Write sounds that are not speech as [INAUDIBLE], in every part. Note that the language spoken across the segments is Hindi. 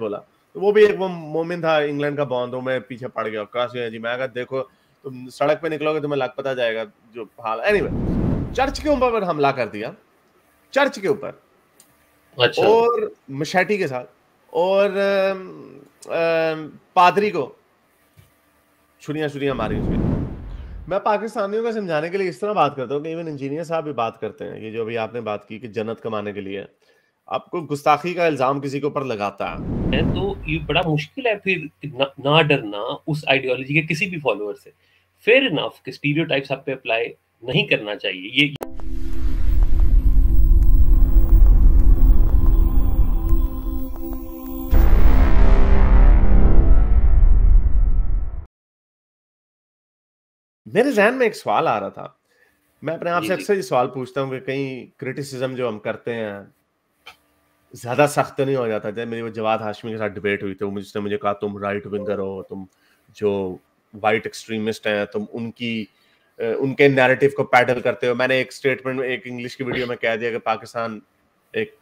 बोला तो वो भी एक वो मोमिन था इंग्लैंड का बॉन्ड तो मैं पीछे पड़ गया काश जी मैं अगर देखो तुम सड़क पे निकलोगे तो तुम्हें लग पता जाएगा जो हाल एनीवे anyway, चर्च के ऊपर हमला कर दिया चर्च के ऊपर अच्छा। और मशैटी के साथ और आ, आ, पादरी को छुरियां छुरियां मारी उसमें मैं पाकिस्तानियों को समझाने के लिए इस तरह बात करता हूँ कि इवन इंजीनियर साहब भी बात करते हैं कि जो अभी आपने बात की कि जन्नत कमाने के लिए आपको गुस्ताखी का इल्जाम किसी के ऊपर लगाता है तो ये बड़ा मुश्किल है फिर न, ना डरना उस आइडियोलॉजी के किसी भी फॉलोअर से फेयर इनफ कि स्टीरियोटाइप सब पे अप्लाई नहीं करना चाहिए ये मेरे जहन में एक सवाल आ रहा था मैं अपने आप से अक्सर ये सवाल पूछता हूँ कि कहीं क्रिटिसिज्म जो हम करते हैं ज्यादा सख्त नहीं हो जाता जब मेरी वो जवाद हाशमी के साथ डिबेट हुई थी वो उसने मुझे कहा तुम राइट विंगर हो तुम जो वाइट एक्सट्रीमिस्ट हैं तुम उनकी उनके नैरेटिव को पैडल करते हो मैंने एक स्टेटमेंट एक इंग्लिश की वीडियो में कह दिया कि पाकिस्तान एक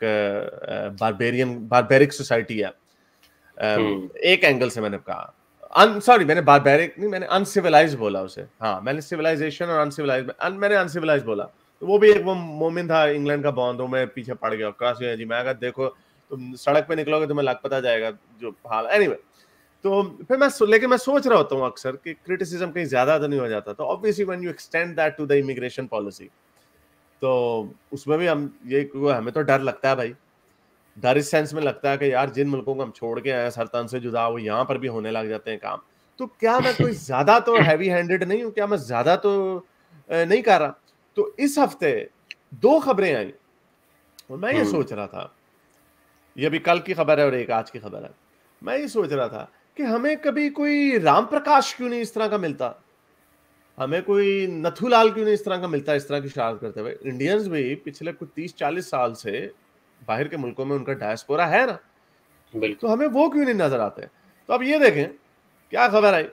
बारबेरियन बारबेरिक सोसाइटी है हम्म। एक एंगल से मैंने कहा सॉरी मैंने बारबेरिक नहीं मैंने अनसिविलाइज बोला उसे हाँ मैंने सिविलाइजेशन और अनसिविलाइज मैंने अनसिविलाइज बोला वो भी एक वो मोमिन था इंग्लैंड का बॉन्ड तो में पीछे पड़ गया काश गया जी मैं कहा देखो तुम तो सड़क पे निकलोगे तुम्हें तो लग पता जाएगा जो हाल एनी anyway, तो फिर मैं लेकिन मैं सोच रहा होता हूँ अक्सर कि क्रिटिसिज्म कहीं ज़्यादा तो नहीं हो जाता तो obviously one you extend that to the immigration policy तो उसमें भी हम ये हमें तो डर लगता है भाई डर इस सेंस में लगता है कि यार जिन मुल्कों को हम छोड़ के आए सरतान से जुदा वो यहाँ पर भी होने लग जाते हैं काम तो क्या मैं कोई [LAUGHS] ज़्यादा तो हैवी हैंडेड नहीं हूँ क्या मैं ज़्यादा तो नहीं कर रहा तो इस हफ्ते दो खबरें आई और मैं ये हम्म। सोच रहा था ये भी कल की खबर है और एक आज की खबर है मैं ये सोच रहा था कि हमें कभी कोई राम प्रकाश क्यों नहीं इस तरह का मिलता हमें कोई नथुलाल क्यों नहीं इस तरह का मिलता इस तरह की शरारत करते हुए इंडियंस भी पिछले कुछ तीस चालीस साल से बाहर के मुल्कों में उनका डायस्पोरा है ना तो हमें वो क्यों नहीं नजर आते तो अब ये देखें क्या खबर आई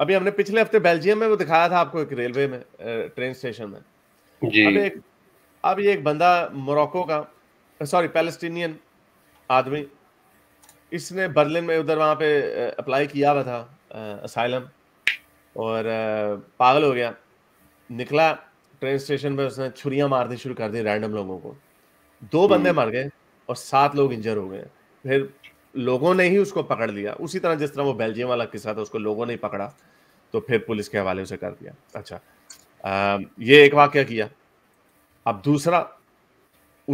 अभी हमने पिछले हफ्ते बेल्जियम में वो दिखाया था आपको एक रेलवे में ट्रेन स्टेशन में जी अब एक अब ये एक बंदा मोरक्को का सॉरी पैलेस्टीनियन आदमी इसने बर्लिन में उधर वहाँ पे अप्लाई किया हुआ था असाइलम और पागल हो गया निकला ट्रेन स्टेशन पे उसने छुरियाँ मारनी शुरू कर दी रैंडम लोगों को दो हम्म। बंदे मर गए और सात लोग इंजर हो गए फिर लोगों ने ही उसको पकड़ लिया उसी तरह जिस तरह वो बेल्जियम वाला किस्सा था उसको लोगों ने ही पकड़ा तो फिर पुलिस के हवाले उसे कर दिया अच्छा आ, ये एक वाक्य किया अब दूसरा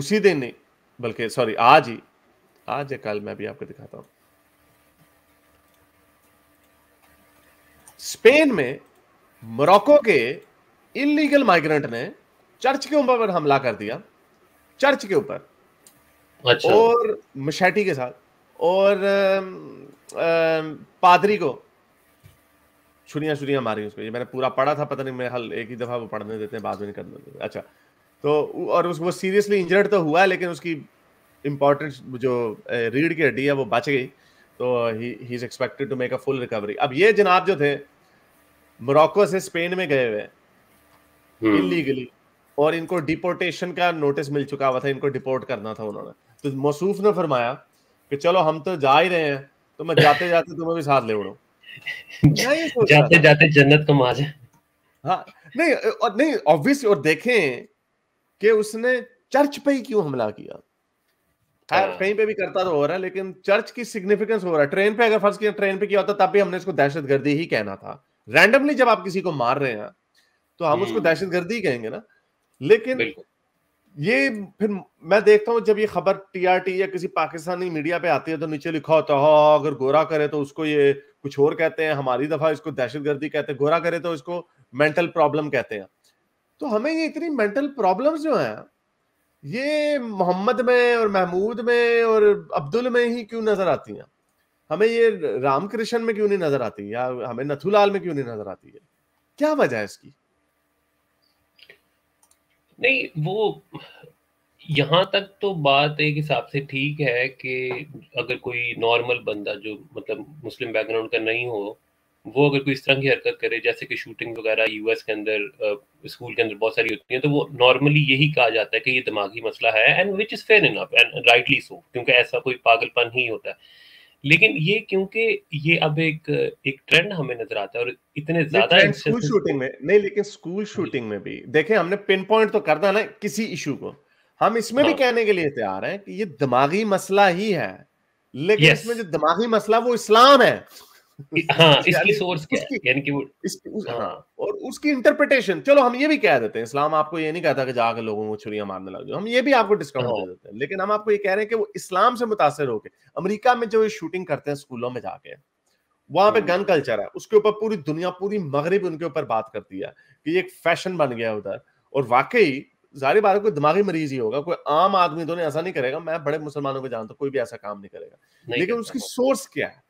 उसी दिन नहीं बल्कि सॉरी आज ही आज या कल मैं भी आपको दिखाता हूं स्पेन में मोरक्को के इलीगल माइग्रेंट ने चर्च के ऊपर हमला कर दिया चर्च के ऊपर अच्छा। और मशैटी के साथ और आ, आ, पादरी को छुरियाँ छुरियाँ मारी उसको ये मैंने पूरा पढ़ा था पता नहीं मैं हल एक ही दफ़ा वो पढ़ने देते हैं बाद में नहीं करने देते अच्छा तो और उस वो सीरियसली इंजर्ड तो हुआ है लेकिन उसकी इम्पोर्टेंट जो रीढ़ की हड्डी है वो बच गई तो he is expected to make a full recovery अब ये जनाब जो थे मोरक्को से स्पेन में गए हुए इलीगली हम्म। और इनको डिपोर्टेशन का नोटिस मिल चुका हुआ था इनको डिपोर्ट करना था उन्होंने तो मौसूफ ने फरमाया कि चलो हम तो जा ही रहे हैं तो मैं जाते जाते तुम्हें भी साथ ले उड़ू जाते जाते जन्नत मार जाए हाँ नहीं और नहीं ऑब्वियस और देखें कि उसने चर्च पे ही क्यों हमला किया खैर हाँ। कहीं पे भी करता तो हो रहा है लेकिन चर्च की सिग्निफिकेंस हो रहा है ट्रेन पे अगर फर्ज किया ट्रेन पे किया होता तब भी हमने इसको दहशत गर्दी ही कहना था रैंडमली जब आप किसी को मार रहे हैं तो हम हम्म। उसको दहशतगर्दी कहेंगे ना लेकिन ये फिर मैं देखता हूँ जब ये खबर टीआरटी या किसी पाकिस्तानी मीडिया पे आती है तो नीचे लिखा होता है हाँ, अगर गोरा करे तो उसको ये कुछ और कहते हैं हमारी दफा इसको दहशत गर्दी कहते हैं गोरा करे तो इसको मेंटल प्रॉब्लम कहते हैं तो हमें ये इतनी मेंटल प्रॉब्लम्स जो है ये मोहम्मद में और महमूद में और अब्दुल में ही क्यों नजर आती हैं हमें ये रामकृष्ण में क्यों नहीं नजर आती या हमें नथुलाल में क्यों नहीं नजर आती है क्या वजह है इसकी नहीं वो यहाँ तक तो बात एक हिसाब से ठीक है कि अगर कोई नॉर्मल बंदा जो मतलब मुस्लिम बैकग्राउंड का नहीं हो वो अगर कोई इस तरह की हरकत करे जैसे कि शूटिंग वगैरह यूएस के अंदर स्कूल के अंदर बहुत सारी होती है तो वो नॉर्मली यही कहा जाता है कि ये दिमागी मसला है and which is fair enough and rightly so क्योंकि ऐसा कोई पागलपन ही होता है लेकिन ये क्योंकि ये अब एक एक ट्रेंड हमें नजर आता है और इतने ज्यादा स्कूल शूटिंग में नहीं लेकिन स्कूल शूटिंग में भी देखें हमने पिन पॉइंट तो करना ना किसी इशू को हम इसमें हाँ। भी कहने के लिए तैयार हैं कि ये दिमागी मसला ही है लेकिन इसमें जो दिमागी मसला वो इस्लाम है [LAUGHS] हाँ इसकी सोर्स क्या है यानी कि वो इस, उस, हाँ।, हाँ, और उसकी इंटरप्रिटेशन चलो हम ये भी कह देते हैं इस्लाम आपको ये नहीं कहता कि जाकर लोगों को छुरियां मारने लग जाओ हम ये भी आपको डिस्काउंट हाँ, दे देते हैं लेकिन हम आपको ये कह रहे हैं कि वो इस्लाम से मुतासर होके अमेरिका में जो ये शूटिंग करते हैं स्कूलों में जाके वहां पे गन हाँ। कल्चर है उसके ऊपर पूरी दुनिया पूरी मगरब उनके ऊपर बात करती है कि ये एक फैशन बन गया उधर और वाकई जारी बात कोई दिमागी मरीज ही होगा कोई आम आदमी तो ऐसा नहीं करेगा मैं बड़े मुसलमानों को जानता कोई भी ऐसा काम नहीं करेगा लेकिन उसकी सोर्स क्या है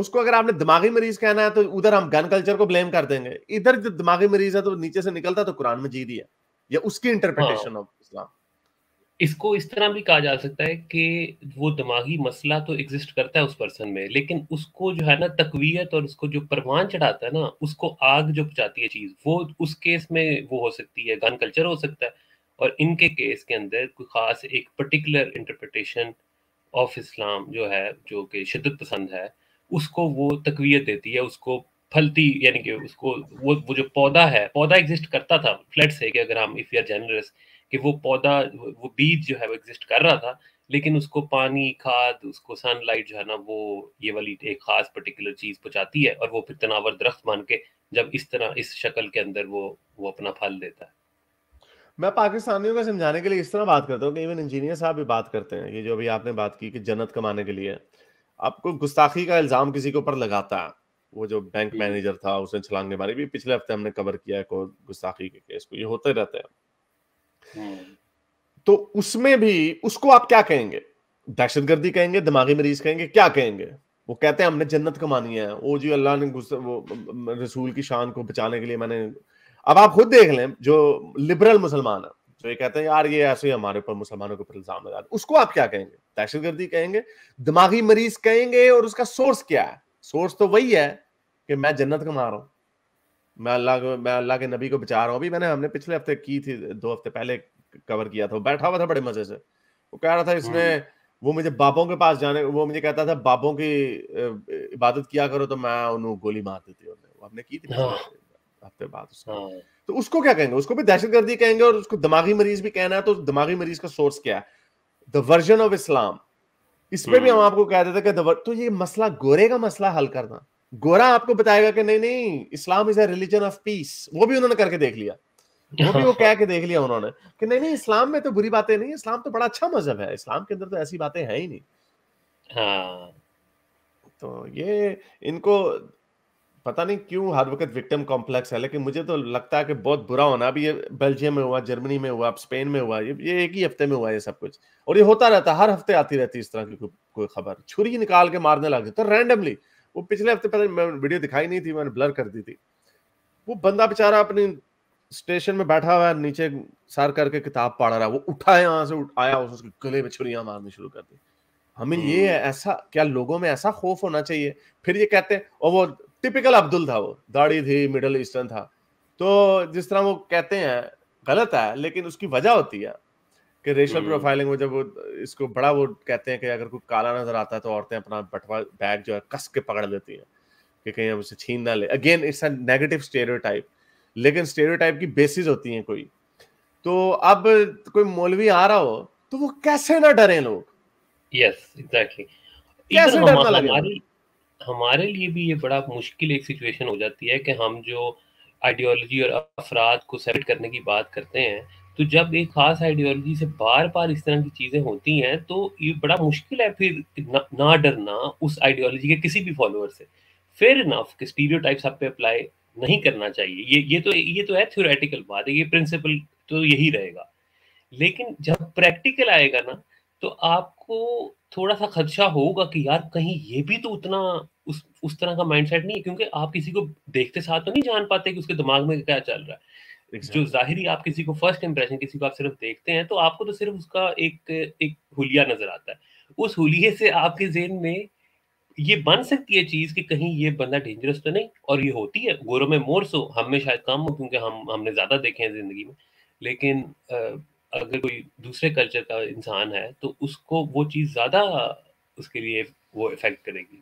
उसको अगर आपने दिमागी मरीज कहना है तो उधर हम गन कल्चर को ब्लेम कर देंगे इधर जो दिमागी मरीज है तो नीचे से निकलता तो कुरान मजीद ही है या उसकी इंटरप्रिटेशन ऑफ इस्लाम इसको इस तरह भी कहा जा सकता है कि वो दिमागी मसला तो एग्जिस्ट करता है उस पर्सन में लेकिन उसको जो है ना तकवीत और उसको जो परवान चढ़ाता है ना उसको आग जो पहुंचाती है चीज वो उस केस में वो हो सकती है गन कल्चर हो सकता है और इनके केस के अंदर कोई खास एक पर्टिकुलर इंटरप्रिटेशन ऑफ इस्लाम जो है जो कि शिदत पसंद है उसको वो तकवीत देती है उसको फलती यानी कि उसको वो वो जो पौधा है पौधा एग्जिस्ट करता था फ्लैट से कि अगर हम इफ यू आर जनरस कि वो पौधा वो बीज जो है वो एग्जिस्ट कर रहा था लेकिन उसको पानी खाद उसको सनलाइट जो है ना वो ये वाली एक खास पर्टिकुलर चीज पहुंचाती है और वो फिर तनावर दरख्त मान के जब इस तरह इस शक्ल के अंदर वो वो अपना फल देता है मैं पाकिस्तानियों को समझाने के लिए इस तरह बात करता हूँ कि इवन इंजीनियर साहब भी बात करते हैं ये जो अभी आपने बात की कि जन्नत कमाने के लिए आपको गुस्ताखी का इल्जाम किसी के ऊपर लगाता है वो जो बैंक मैनेजर था उसने छलांगे मारी भी पिछले हफ्ते हमने कवर किया है को गुस्ताखी के केस को ये होते रहते हैं हम्म। तो उसमें भी उसको आप क्या कहेंगे दहशतगर्दी कहेंगे दिमागी मरीज कहेंगे क्या कहेंगे वो कहते हैं हमने जन्नत कमानी है वो जी अल्लाह ने वो रसूल की शान को बचाने के लिए मैंने अब आप खुद देख लें जो लिबरल मुसलमान है तो ये कहते हैं यार ये ऐसे ही हमारे ऊपर मुसलमानों के ऊपर इल्जाम लगा उसको आप क्या कहेंगे दहशत गर्दी कहेंगे दिमागी मरीज कहेंगे और उसका सोर्स क्या है सोर्स तो वही है कि मैं जन्नत कमा रहा हूं मैं अल्लाह को मैं अल्लाह के नबी को बचा रहा हूँ अभी मैंने हमने पिछले हफ्ते की थी दो हफ्ते पहले कवर किया था बैठा हुआ था बड़े मजे से वो कह रहा था इसने हाँ। वो मुझे बाबों के पास जाने वो मुझे कहता था बाबों की इबादत किया करो तो मैं उन्होंने गोली मार देती हूँ हमने की थी हाँ। हफ्ते बाद उसका हाँ। तो उसको क्या कहेंगे उसको भी दहशत गर्दी कहेंगे और उसको दिमागी मरीज भी कहना है तो दिमागी मरीज का सोर्स क्या है द वर्जन ऑफ इस्लाम इसमें भी हम हम्म। आपको कह देते कि तो ये मसला गोरे का मसला हल करना गोरा आपको बताएगा कि नहीं नहीं Islam is a religion of peace वो भी उन्होंने करके देख लिया वो भी वो [LAUGHS] कह के देख लिया उन्होंने कि नहीं नहीं इस्लाम में तो बुरी बातें नहीं इस्लाम तो बड़ा अच्छा मजहब है इस्लाम के अंदर तो ऐसी बातें हैं ही नहीं हाँ। तो ये इनको पता नहीं क्यों हर वक्त विक्टिम कॉम्प्लेक्स है लेकिन मुझे तो लगता है कि बहुत बुरा होना अभी ये बेल्जियम में हुआ जर्मनी में हुआ स्पेन में हुआ ये ये एक ही हफ्ते में हुआ ये सब कुछ और ये होता रहता है हर हफ्ते आती रहती इस तरह की को, कोई खबर छुरी निकाल के मारने लग जाता तो रैंडमली वो पिछले हफ्ते पहले मैं वीडियो दिखाई नहीं थी मैंने ब्लर कर दी थी वो बंदा बेचारा अपनी स्टेशन में बैठा हुआ है नीचे सर करके किताब पढ़ रहा है वो उठा यहाँ से आया उसके गले में छुरियाँ मारनी शुरू कर दी हमें ये है हम्म। ऐसा क्या लोगों में ऐसा खौफ होना चाहिए फिर ये कहते हैं और वो टिपिकल अब्दुल था वो दाढ़ी थी मिडल ईस्टर्न था तो जिस तरह वो कहते हैं गलत है लेकिन उसकी वजह होती है कि रेशल प्रोफाइलिंग में जब वो इसको बड़ा वो कहते हैं कि अगर कोई काला नजर आता है तो औरतें अपना बटवा बैग जो है कस के पकड़ लेती हैं कि कहीं हम उसे छीन ना ले again it's a negative stereo लेकिन स्टेरियो की बेसिस होती हैं कोई तो अब कोई मौलवी आ रहा हो तो वो कैसे ना डरे लोग यस एग्जैक्टली कैसे डरना लगे हमारे लिए भी ये बड़ा मुश्किल एक सिचुएशन हो जाती है कि हम जो आइडियोलॉजी और अफराद को सेट करने की बात करते हैं तो जब एक खास आइडियोलॉजी से बार बार इस तरह की चीज़ें होती हैं तो ये बड़ा मुश्किल है फिर ना, ना डरना उस आइडियोलॉजी के किसी भी फॉलोअर से फिर इनफ कि स्टीरियो टाइप सब पे अप्लाई नहीं करना चाहिए ये ये तो ये तो है थ्योरेटिकल बात है ये प्रिंसिपल तो यही रहेगा लेकिन जब प्रैक्टिकल आएगा ना तो आपको थोड़ा सा खदशा होगा कि यार कहीं ये भी तो उतना उस उस तरह का माइंडसेट नहीं है क्योंकि आप किसी को देखते साथ तो नहीं जान पाते कि उसके दिमाग में क्या चल रहा है exactly. जो जाहिर आप किसी को फर्स्ट इंप्रेशन किसी को आप सिर्फ देखते हैं तो आपको तो सिर्फ उसका एक एक हुलिया नजर आता है उस हुलिये से आपके जेन में ये बन सकती है चीज कि कहीं ये बंदा डेंजरस तो नहीं और ये होती है गोरों में मोर सो हम में शायद कम हो क्योंकि हम हमने ज्यादा देखे हैं जिंदगी में लेकिन अगर कोई दूसरे कल्चर का इंसान है तो उसको वो चीज़ ज़्यादा उसके लिए वो इफेक्ट करेगी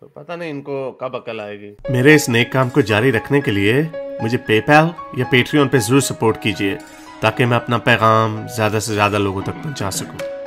तो पता नहीं इनको कब अकल आएगी मेरे इस नेक काम को जारी रखने के लिए मुझे पेपैल या पेट्रियन पे ज़रूर सपोर्ट कीजिए ताकि मैं अपना पैगाम ज़्यादा से ज़्यादा लोगों तक पहुंचा सकूं।